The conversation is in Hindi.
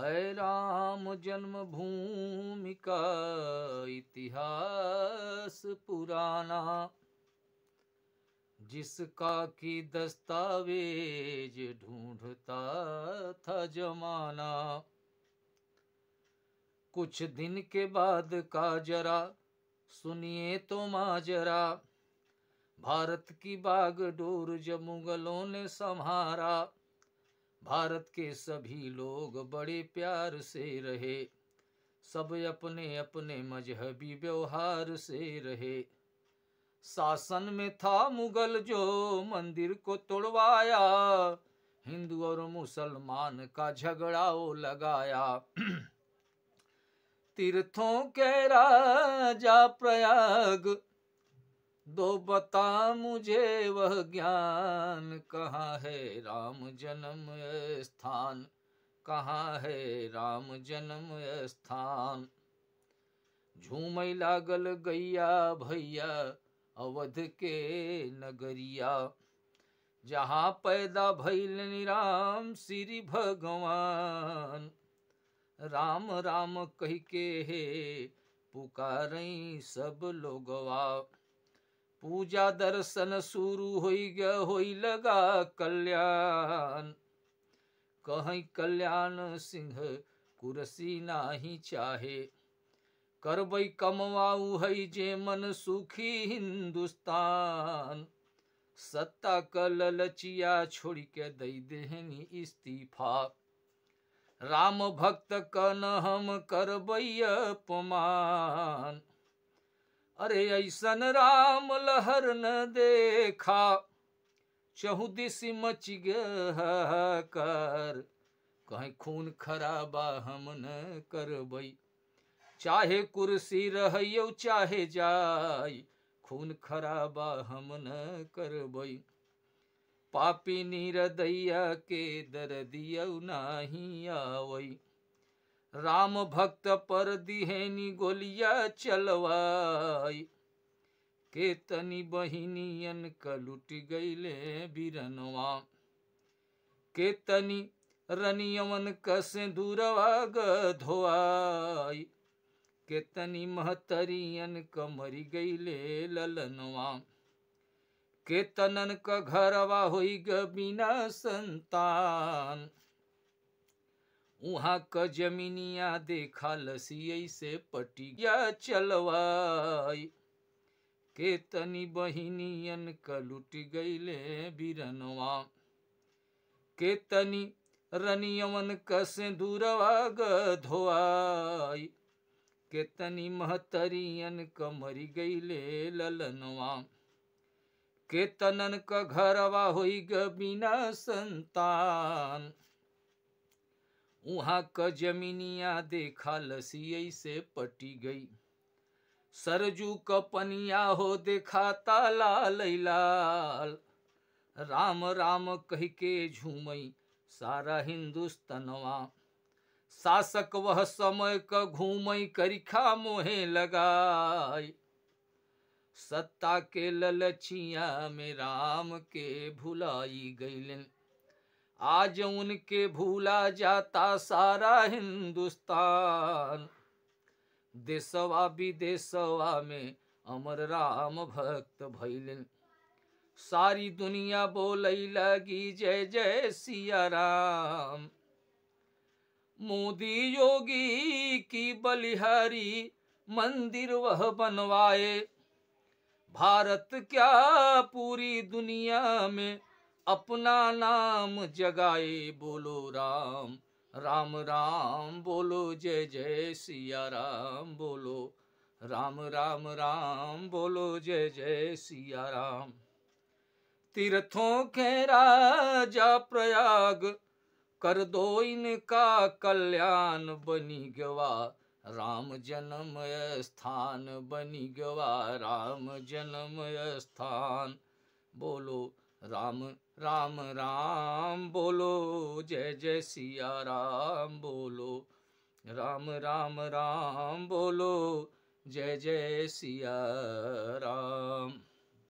है राम भूमि का इतिहास पुराना जिसका की दस्तावेज ढूंढता था जमाना कुछ दिन के बाद का जरा सुनिए तो माजरा भारत की बागडोर जब मुगलों ने संहारा भारत के सभी लोग बड़े प्यार से रहे सब अपने अपने मजहबी व्यवहार से रहे शासन में था मुगल जो मंदिर को तोड़वाया हिंदू और मुसलमान का झगड़ा वो लगाया तीर्थों के राजा प्रयाग दो तो बता मुझे वह ज्ञान कहाँ है राम जन्म स्थान कहाँ है राम जन्म स्थान झूमय लागल गैया भैया अवध के नगरिया जहाँ पैदा भैल राम श्री भगवान राम राम कह के हे पुकार सब लोगवा पूजा दर्शन शुरू हो होई लगा कल्याण कहीं कल्याण सिंह कुरसी नाही चाहे करबै कमवाऊ है जे मन सुखी हिंदुस्तान सत्ता का ललचिया छोड़ के दई देहनी इस्तीफा राम भक्त कन हम करबै अपमान अरे ऐसन राम लहर न देखा चहुदिस मच कर कहीं खून खराबा हम न करबई चाहे कुर्सी रहियो चाहे जाय खून खराबा हम न करबई पापी निरदैया के दर दियो नाही आवई राम भक्त पर दिहेनी गोलिया चलवाई केतनी बहिनियन कलुट गईले बिरनवा केतनी रनियमन कसे दूरवा गधोआई केतनी महतरियन कमरी गईले ललनवा केतनन का घरवा होई ग बिना संतान उहाँ क जमीनिया देखा लसियै से पटिया चलवाई के तनी बहिनियन क लुट गईले बिरनवा के तनी रनियमन कसे दूरवा गधोआई के तनी महतरियन क मरी गईले ललनवा के तनन क घरवा होई ग बिना संतान उहाँ क जमीनिया देखा लसी से पटी गई सरजू क पनिया हो देखा ताला लैलाल राम राम कह के झूमई सारा हिंदुस्तनवा शासक वह समय क घूमई करिखा मोहे लगाई सत्ता के ललचिया में राम के भुलाई गई आज उनके भूला जाता सारा हिंदुस्तान देशवा विदेशवा में अमर राम भक्त भैलन सारी दुनिया बोल लगी जय जय सिया राम मोदी योगी की बलिहारी मंदिर वह बनवाए भारत क्या पूरी दुनिया में अपना नाम जगाए बोलो राम राम राम बोलो जय जय सिया राम बोलो राम राम राम बोलो जय जय सिया राम तीर्थों के राजा प्रयाग कर दो इनका कल्याण बनी गवा राम जन्म स्थान बनी गवा राम जन्म स्थान बोलो राम राम राम बोलो जय जय सिया राम बोलो राम राम राम बोलो जय जय सिया राम